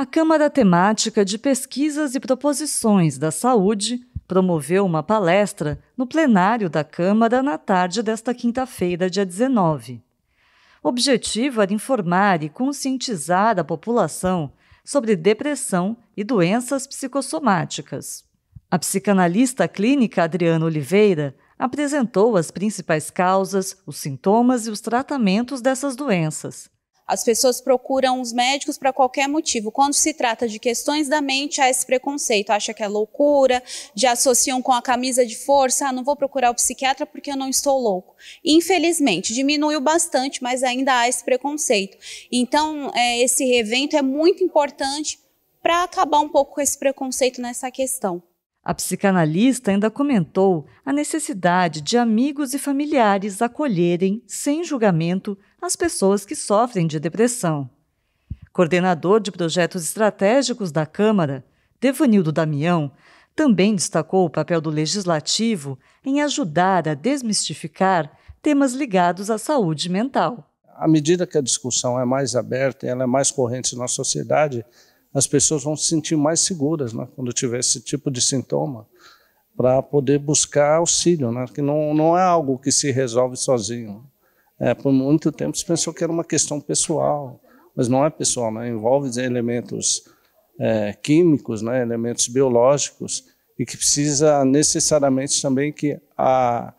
A Câmara Temática de Pesquisas e Proposições da Saúde promoveu uma palestra no plenário da Câmara na tarde desta quinta-feira, dia 19. O objetivo era informar e conscientizar a população sobre depressão e doenças psicossomáticas. A psicanalista clínica Adriana Oliveira apresentou as principais causas, os sintomas e os tratamentos dessas doenças as pessoas procuram os médicos para qualquer motivo. Quando se trata de questões da mente, há esse preconceito. Acha que é loucura, já associam com a camisa de força. Ah, não vou procurar o psiquiatra porque eu não estou louco. Infelizmente, diminuiu bastante, mas ainda há esse preconceito. Então, é, esse evento é muito importante para acabar um pouco com esse preconceito nessa questão. A psicanalista ainda comentou a necessidade de amigos e familiares acolherem, sem julgamento, as pessoas que sofrem de depressão. Coordenador de projetos estratégicos da Câmara, Devanildo Damião, também destacou o papel do legislativo em ajudar a desmistificar temas ligados à saúde mental. À medida que a discussão é mais aberta e ela é mais corrente na sociedade, as pessoas vão se sentir mais seguras né, quando tiver esse tipo de sintoma para poder buscar auxílio, né, que não, não é algo que se resolve sozinho. É, por muito tempo se pensou que era uma questão pessoal, mas não é pessoal, né, envolve elementos é, químicos, né, elementos biológicos, e que precisa necessariamente também que a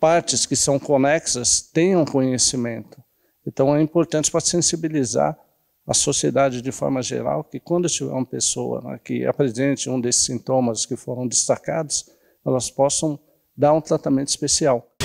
partes que são conexas tenham conhecimento. Então é importante para sensibilizar a sociedade de forma geral que quando tiver uma pessoa né, que apresente um desses sintomas que foram destacados, elas possam dar um tratamento especial.